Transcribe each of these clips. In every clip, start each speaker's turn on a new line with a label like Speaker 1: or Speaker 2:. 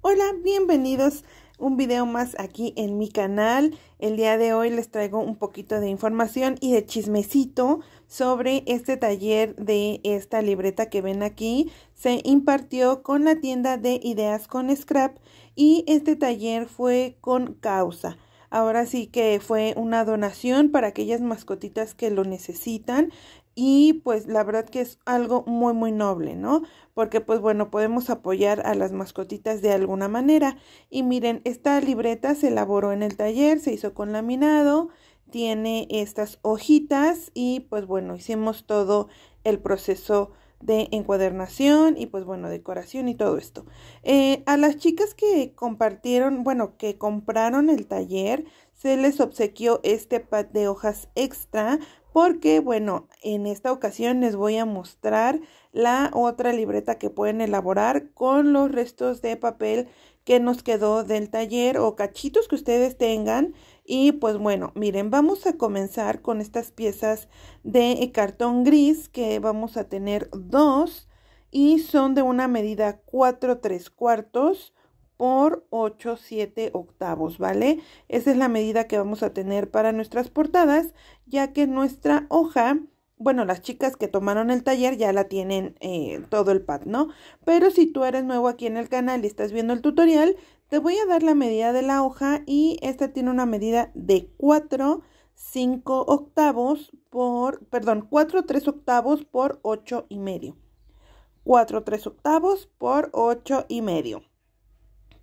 Speaker 1: Hola, bienvenidos un video más aquí en mi canal. El día de hoy les traigo un poquito de información y de chismecito sobre este taller de esta libreta que ven aquí. Se impartió con la tienda de Ideas con Scrap y este taller fue con causa. Ahora sí que fue una donación para aquellas mascotitas que lo necesitan y pues la verdad que es algo muy muy noble, ¿no? Porque pues bueno, podemos apoyar a las mascotitas de alguna manera. Y miren, esta libreta se elaboró en el taller, se hizo con laminado, tiene estas hojitas y pues bueno, hicimos todo el proceso de encuadernación y pues bueno, decoración y todo esto. Eh, a las chicas que compartieron, bueno, que compraron el taller, se les obsequió este pad de hojas extra porque bueno, en esta ocasión les voy a mostrar la otra libreta que pueden elaborar con los restos de papel que nos quedó del taller o cachitos que ustedes tengan. Y pues bueno, miren, vamos a comenzar con estas piezas de cartón gris que vamos a tener dos y son de una medida 4 3 cuartos por 8, 7 octavos, ¿vale? Esa es la medida que vamos a tener para nuestras portadas, ya que nuestra hoja, bueno, las chicas que tomaron el taller ya la tienen eh, todo el pad, ¿no? Pero si tú eres nuevo aquí en el canal y estás viendo el tutorial, te voy a dar la medida de la hoja y esta tiene una medida de 4, 5 octavos por, perdón, 4, 3 octavos por 8 y medio. 4, 3 octavos por 8 y medio.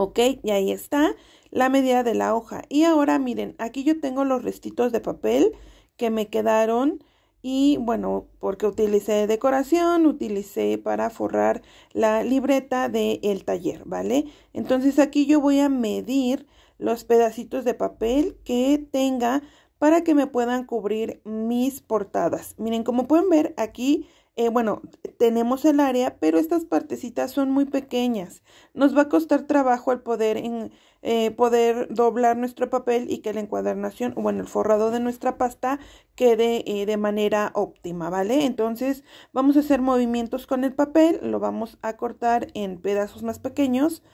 Speaker 1: Ok, y ahí está la medida de la hoja. Y ahora miren, aquí yo tengo los restitos de papel que me quedaron y bueno, porque utilicé decoración, utilicé para forrar la libreta del taller, ¿vale? Entonces aquí yo voy a medir los pedacitos de papel que tenga para que me puedan cubrir mis portadas. Miren, como pueden ver aquí eh, bueno, tenemos el área, pero estas partecitas son muy pequeñas. Nos va a costar trabajo el poder, en, eh, poder doblar nuestro papel y que la encuadernación, bueno, el forrado de nuestra pasta quede eh, de manera óptima, ¿vale? Entonces vamos a hacer movimientos con el papel, lo vamos a cortar en pedazos más pequeños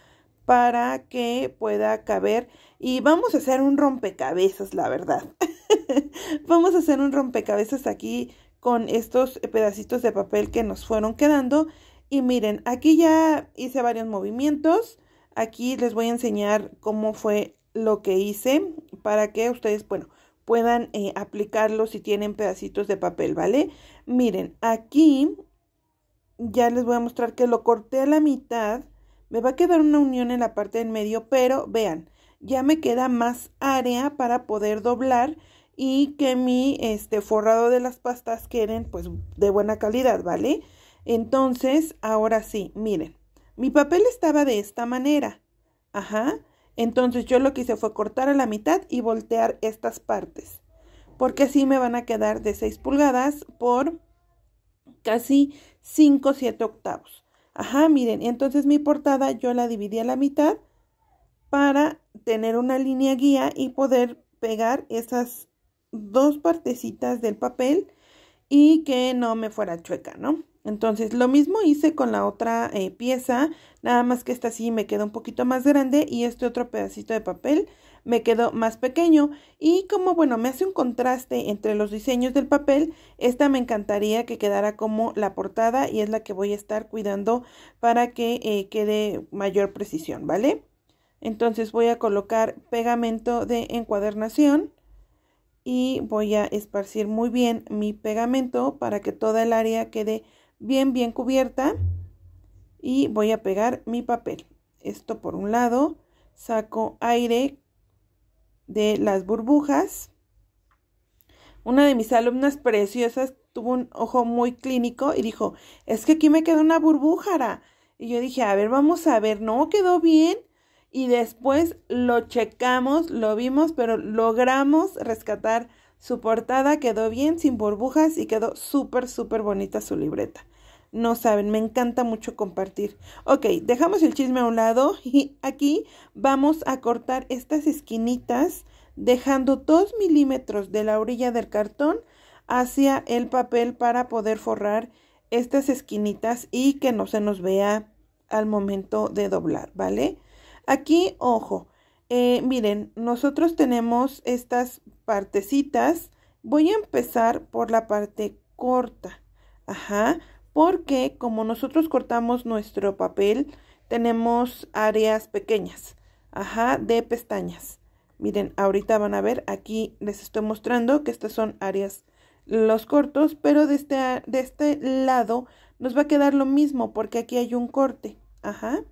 Speaker 1: para que pueda caber y vamos a hacer un rompecabezas, la verdad. vamos a hacer un rompecabezas aquí con estos pedacitos de papel que nos fueron quedando. Y miren, aquí ya hice varios movimientos. Aquí les voy a enseñar cómo fue lo que hice para que ustedes, bueno, puedan eh, aplicarlo si tienen pedacitos de papel, ¿vale? Miren, aquí ya les voy a mostrar que lo corté a la mitad. Me va a quedar una unión en la parte en medio, pero vean, ya me queda más área para poder doblar y que mi este forrado de las pastas queden pues de buena calidad, ¿vale? Entonces, ahora sí, miren, mi papel estaba de esta manera. Ajá. Entonces yo lo que hice fue cortar a la mitad y voltear estas partes. Porque así me van a quedar de 6 pulgadas por casi 5, 7 octavos. Ajá, miren, entonces mi portada yo la dividí a la mitad para tener una línea guía y poder pegar esas dos partecitas del papel y que no me fuera chueca, ¿no? Entonces lo mismo hice con la otra eh, pieza, nada más que esta sí me quedó un poquito más grande y este otro pedacito de papel me quedó más pequeño y como bueno me hace un contraste entre los diseños del papel, esta me encantaría que quedara como la portada y es la que voy a estar cuidando para que eh, quede mayor precisión, ¿vale? Entonces voy a colocar pegamento de encuadernación y voy a esparcir muy bien mi pegamento para que toda el área quede bien bien cubierta y voy a pegar mi papel esto por un lado saco aire de las burbujas una de mis alumnas preciosas tuvo un ojo muy clínico y dijo es que aquí me quedó una burbujara y yo dije a ver vamos a ver no quedó bien y después lo checamos, lo vimos, pero logramos rescatar su portada, quedó bien, sin burbujas y quedó súper, súper bonita su libreta. No saben, me encanta mucho compartir. Ok, dejamos el chisme a un lado y aquí vamos a cortar estas esquinitas dejando 2 milímetros de la orilla del cartón hacia el papel para poder forrar estas esquinitas y que no se nos vea al momento de doblar, ¿vale? Aquí, ojo, eh, miren, nosotros tenemos estas partecitas. Voy a empezar por la parte corta. Ajá, porque como nosotros cortamos nuestro papel, tenemos áreas pequeñas. Ajá, de pestañas. Miren, ahorita van a ver, aquí les estoy mostrando que estas son áreas, los cortos, pero de este, de este lado nos va a quedar lo mismo porque aquí hay un corte. Ajá.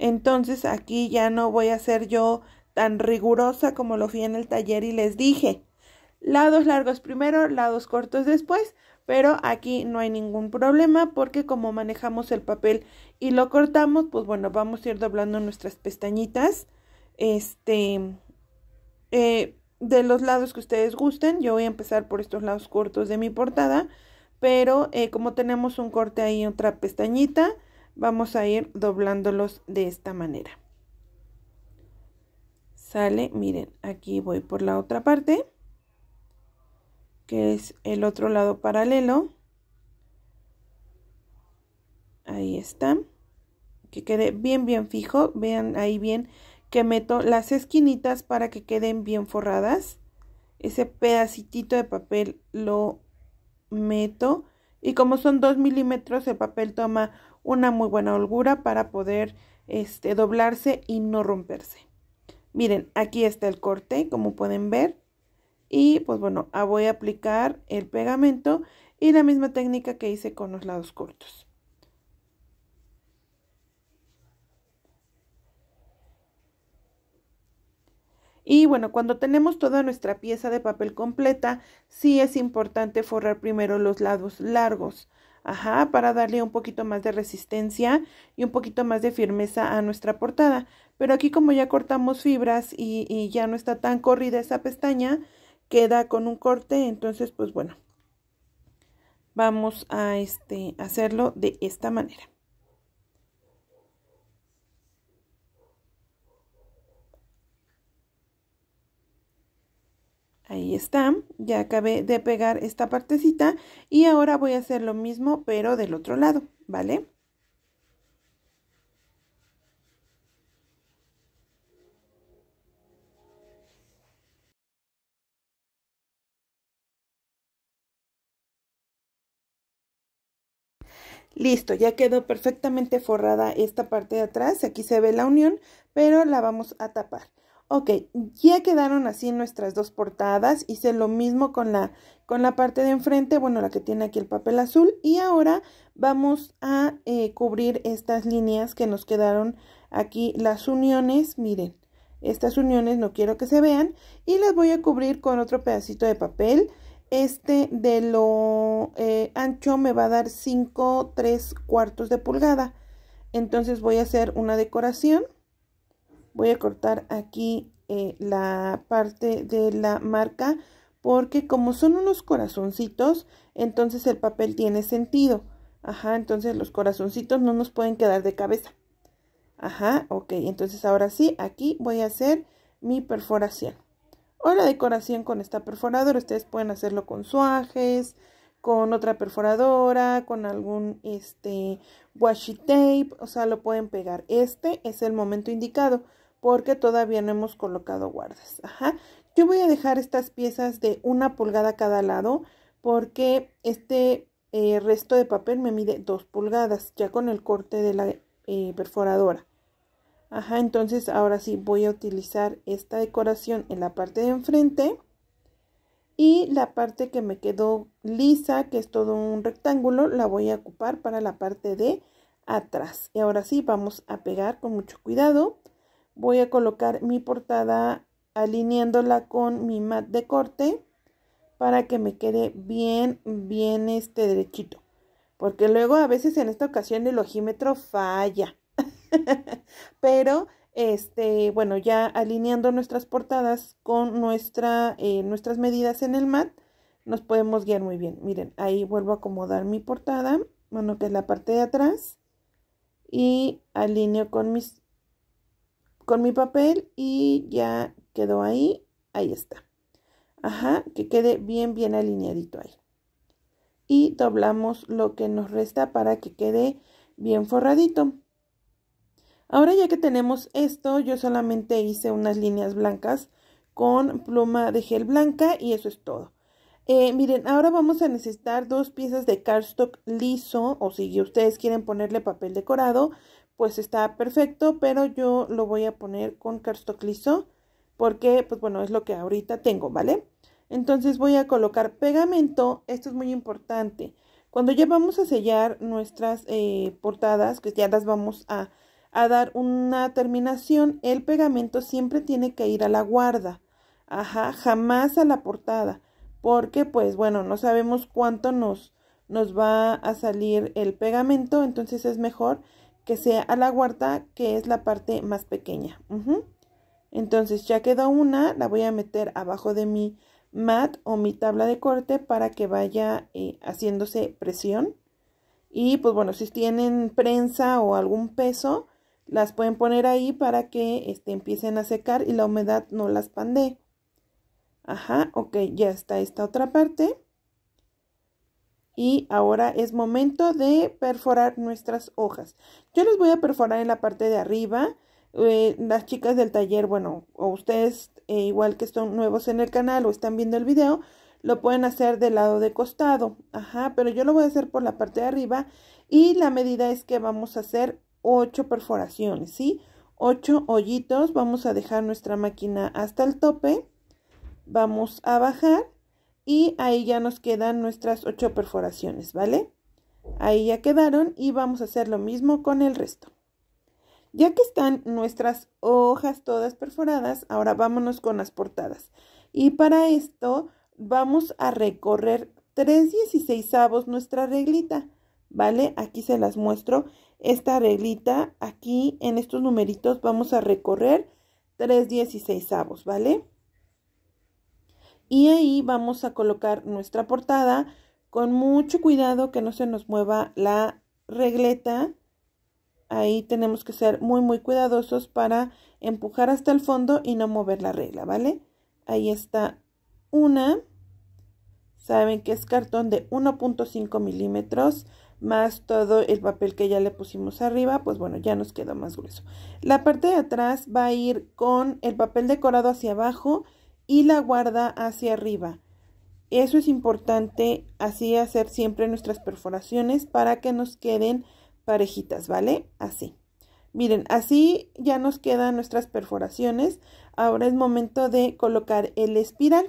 Speaker 1: Entonces aquí ya no voy a ser yo tan rigurosa como lo fui en el taller y les dije. Lados largos primero, lados cortos después, pero aquí no hay ningún problema porque como manejamos el papel y lo cortamos, pues bueno, vamos a ir doblando nuestras pestañitas. Este, eh, de los lados que ustedes gusten, yo voy a empezar por estos lados cortos de mi portada, pero eh, como tenemos un corte ahí, otra pestañita, vamos a ir doblándolos de esta manera sale miren aquí voy por la otra parte que es el otro lado paralelo ahí está que quede bien bien fijo vean ahí bien que meto las esquinitas para que queden bien forradas ese pedacito de papel lo meto y como son 2 milímetros el papel toma una muy buena holgura para poder este, doblarse y no romperse. Miren, aquí está el corte, como pueden ver. Y pues bueno, ah, voy a aplicar el pegamento y la misma técnica que hice con los lados cortos. Y bueno, cuando tenemos toda nuestra pieza de papel completa, sí es importante forrar primero los lados largos, ajá, para darle un poquito más de resistencia y un poquito más de firmeza a nuestra portada. Pero aquí como ya cortamos fibras y, y ya no está tan corrida esa pestaña, queda con un corte, entonces pues bueno, vamos a este, hacerlo de esta manera. Ahí está, ya acabé de pegar esta partecita y ahora voy a hacer lo mismo pero del otro lado, ¿vale? Listo, ya quedó perfectamente forrada esta parte de atrás, aquí se ve la unión, pero la vamos a tapar. Ok, ya quedaron así nuestras dos portadas. Hice lo mismo con la, con la parte de enfrente, bueno, la que tiene aquí el papel azul. Y ahora vamos a eh, cubrir estas líneas que nos quedaron aquí, las uniones, miren. Estas uniones no quiero que se vean y las voy a cubrir con otro pedacito de papel. Este de lo eh, ancho me va a dar 5, 3 cuartos de pulgada. Entonces voy a hacer una decoración voy a cortar aquí eh, la parte de la marca porque como son unos corazoncitos entonces el papel tiene sentido ajá entonces los corazoncitos no nos pueden quedar de cabeza ajá ok entonces ahora sí aquí voy a hacer mi perforación o la decoración con esta perforadora ustedes pueden hacerlo con suajes con otra perforadora, con algún este washi tape, o sea, lo pueden pegar. Este es el momento indicado porque todavía no hemos colocado guardas. Ajá. Yo voy a dejar estas piezas de una pulgada cada lado porque este eh, resto de papel me mide dos pulgadas ya con el corte de la eh, perforadora. Ajá, entonces ahora sí voy a utilizar esta decoración en la parte de enfrente y la parte que me quedó lisa, que es todo un rectángulo, la voy a ocupar para la parte de atrás. Y ahora sí vamos a pegar con mucho cuidado voy a colocar mi portada alineándola con mi mat de corte para que me quede bien, bien este derechito. Porque luego a veces en esta ocasión el ojímetro falla. Pero, este, bueno, ya alineando nuestras portadas con nuestra, eh, nuestras medidas en el mat, nos podemos guiar muy bien. Miren, ahí vuelvo a acomodar mi portada, bueno, que es la parte de atrás, y alineo con mis con mi papel y ya quedó ahí, ahí está. Ajá, que quede bien, bien alineadito ahí. Y doblamos lo que nos resta para que quede bien forradito. Ahora ya que tenemos esto, yo solamente hice unas líneas blancas con pluma de gel blanca y eso es todo. Eh, miren, ahora vamos a necesitar dos piezas de cardstock liso o si ustedes quieren ponerle papel decorado, pues está perfecto, pero yo lo voy a poner con cartocliso porque, pues bueno, es lo que ahorita tengo, ¿vale? Entonces voy a colocar pegamento, esto es muy importante. Cuando ya vamos a sellar nuestras eh, portadas, que pues ya las vamos a, a dar una terminación, el pegamento siempre tiene que ir a la guarda, ajá, jamás a la portada, porque pues bueno, no sabemos cuánto nos, nos va a salir el pegamento, entonces es mejor que sea a la huerta, que es la parte más pequeña. Entonces ya quedó una, la voy a meter abajo de mi mat o mi tabla de corte para que vaya eh, haciéndose presión. Y pues bueno, si tienen prensa o algún peso, las pueden poner ahí para que este, empiecen a secar y la humedad no las pandee. Ajá, ok, ya está esta otra parte y ahora es momento de perforar nuestras hojas. Yo les voy a perforar en la parte de arriba. Eh, las chicas del taller, bueno, o ustedes eh, igual que son nuevos en el canal o están viendo el video, lo pueden hacer del lado de costado. Ajá, pero yo lo voy a hacer por la parte de arriba y la medida es que vamos a hacer 8 perforaciones, ¿sí? 8 hoyitos, vamos a dejar nuestra máquina hasta el tope, vamos a bajar y ahí ya nos quedan nuestras ocho perforaciones, ¿vale? Ahí ya quedaron y vamos a hacer lo mismo con el resto. Ya que están nuestras hojas todas perforadas, ahora vámonos con las portadas. Y para esto vamos a recorrer 3 dieciséisavos nuestra reglita, ¿vale? Aquí se las muestro. Esta reglita, aquí en estos numeritos vamos a recorrer 3 dieciséisavos, ¿vale? y ahí vamos a colocar nuestra portada con mucho cuidado que no se nos mueva la regleta. Ahí tenemos que ser muy muy cuidadosos para empujar hasta el fondo y no mover la regla, ¿vale? Ahí está una. Saben que es cartón de 1.5 milímetros más todo el papel que ya le pusimos arriba, pues bueno, ya nos quedó más grueso. La parte de atrás va a ir con el papel decorado hacia abajo y la guarda hacia arriba. Eso es importante así hacer siempre nuestras perforaciones para que nos queden parejitas, ¿vale? Así. Miren, así ya nos quedan nuestras perforaciones. Ahora es momento de colocar el espiral.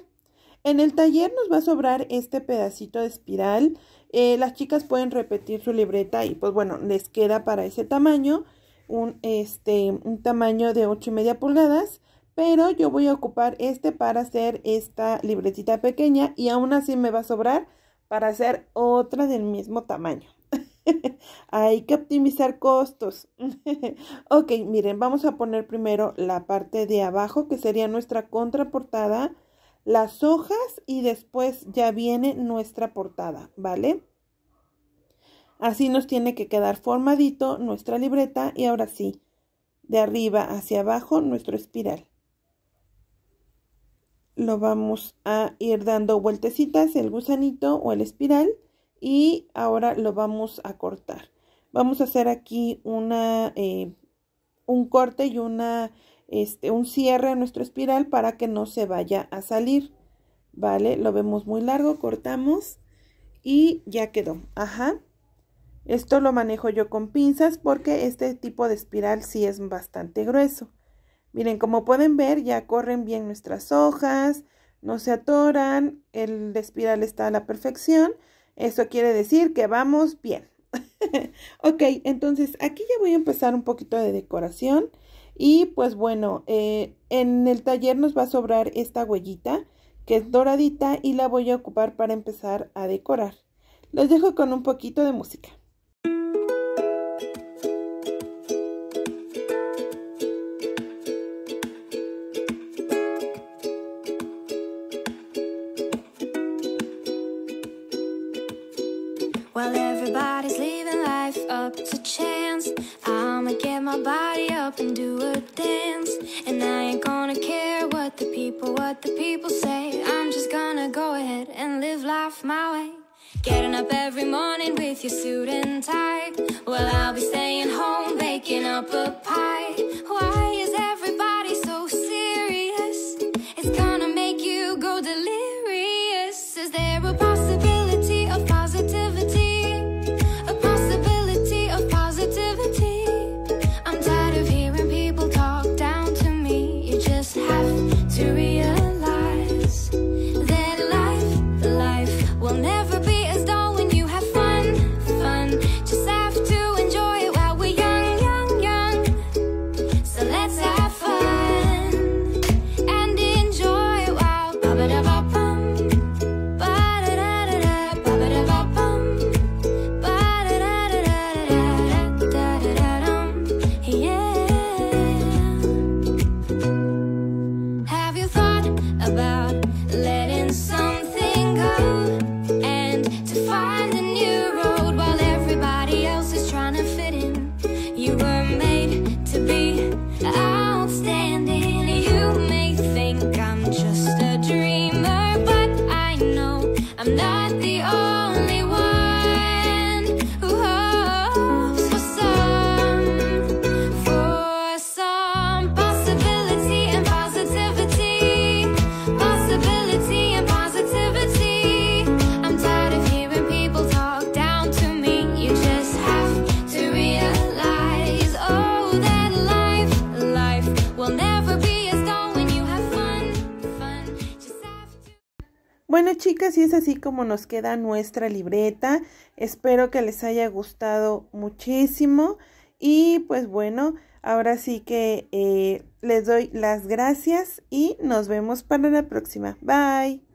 Speaker 1: En el taller nos va a sobrar este pedacito de espiral. Eh, las chicas pueden repetir su libreta y pues bueno, les queda para ese tamaño un, este, un tamaño de 8 y media pulgadas pero yo voy a ocupar este para hacer esta libretita pequeña y aún así me va a sobrar para hacer otra del mismo tamaño. Hay que optimizar costos. ok, miren, vamos a poner primero la parte de abajo que sería nuestra contraportada, las hojas y después ya viene nuestra portada, ¿vale? Así nos tiene que quedar formadito nuestra libreta y ahora sí, de arriba hacia abajo nuestro espiral lo vamos a ir dando vueltecitas el gusanito o el espiral y ahora lo vamos a cortar vamos a hacer aquí una eh, un corte y una este un cierre a nuestro espiral para que no se vaya a salir vale lo vemos muy largo cortamos y ya quedó ajá esto lo manejo yo con pinzas porque este tipo de espiral sí es bastante grueso Miren, como pueden ver, ya corren bien nuestras hojas, no se atoran, el espiral está a la perfección. Eso quiere decir que vamos bien. ok, entonces aquí ya voy a empezar un poquito de decoración. Y pues bueno, eh, en el taller nos va a sobrar esta huellita que es doradita y la voy a ocupar para empezar a decorar. Los dejo con un poquito de música.
Speaker 2: chance I'ma get my body up and do a dance And I ain't gonna care what the people, what the people say I'm just gonna go ahead and live life my way Getting up every morning with your suit and tie Well, I'll be staying home baking up a pie Why is every
Speaker 1: bueno, chicas, y es así como nos queda nuestra libreta. Espero que les haya gustado muchísimo. Y pues bueno, ahora sí que eh, les doy las gracias y nos vemos para la próxima. Bye.